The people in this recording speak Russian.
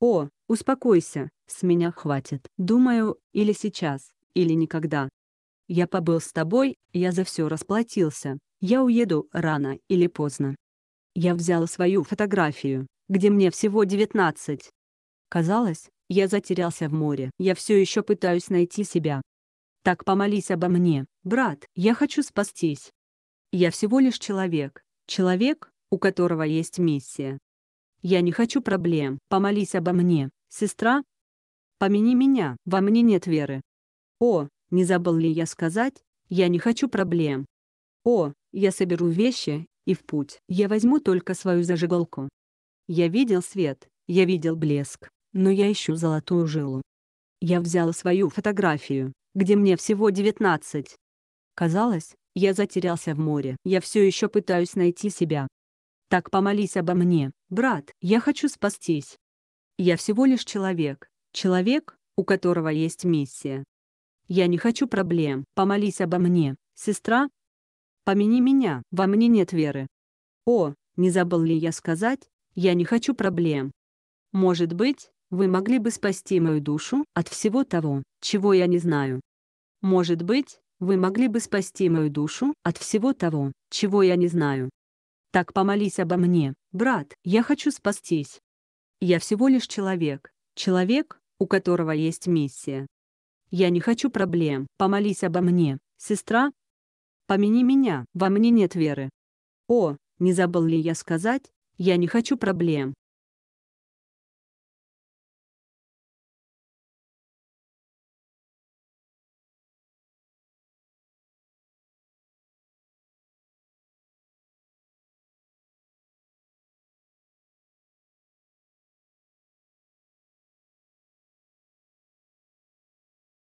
«О, успокойся, с меня хватит. Думаю, или сейчас, или никогда. Я побыл с тобой, я за все расплатился. Я уеду рано или поздно». Я взял свою фотографию, где мне всего 19. Казалось, я затерялся в море. Я все еще пытаюсь найти себя. Так помолись обо мне, брат, я хочу спастись. Я всего лишь человек, человек, у которого есть миссия. Я не хочу проблем. Помолись обо мне, сестра. Помяни меня, во мне нет веры. О, не забыл ли я сказать, я не хочу проблем. О, я соберу вещи, и в путь. Я возьму только свою зажигалку. Я видел свет, я видел блеск, но я ищу золотую жилу. Я взял свою фотографию, где мне всего 19. Казалось, я затерялся в море. Я все еще пытаюсь найти себя. Так помолись обо мне, брат, я хочу спастись. Я всего лишь человек, человек, у которого есть миссия. Я не хочу проблем, помолись обо мне, сестра. Помяни меня, во мне нет веры. О, не забыл ли я сказать, я не хочу проблем. Может быть, вы могли бы спасти мою душу от всего того, чего я не знаю. Может быть, вы могли бы спасти мою душу от всего того, чего я не знаю. Так помолись обо мне, брат, я хочу спастись. Я всего лишь человек, человек, у которого есть миссия. Я не хочу проблем, помолись обо мне, сестра. Помяни меня, во мне нет веры. О, не забыл ли я сказать, я не хочу проблем,